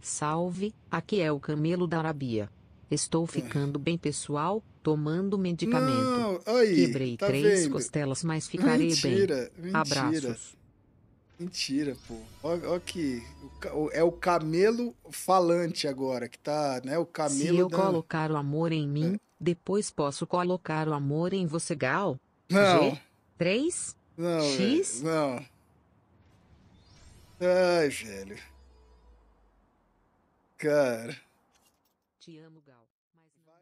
Salve, aqui é o Camelo da Arabia. Estou ficando bem pessoal, tomando medicamento. Não, aí, Quebrei tá três vendo? costelas, mas ficarei mentira, bem. Mentira. Abraços. Mentira, pô. Olha que é o camelo falante agora que tá, né? O camelo. Se eu dando... colocar o amor em mim, é. depois posso colocar o amor em você, Gal. Não. G? 3? Não. X? não. Ai, velho. Cara. Te amo, Gal. Mas não...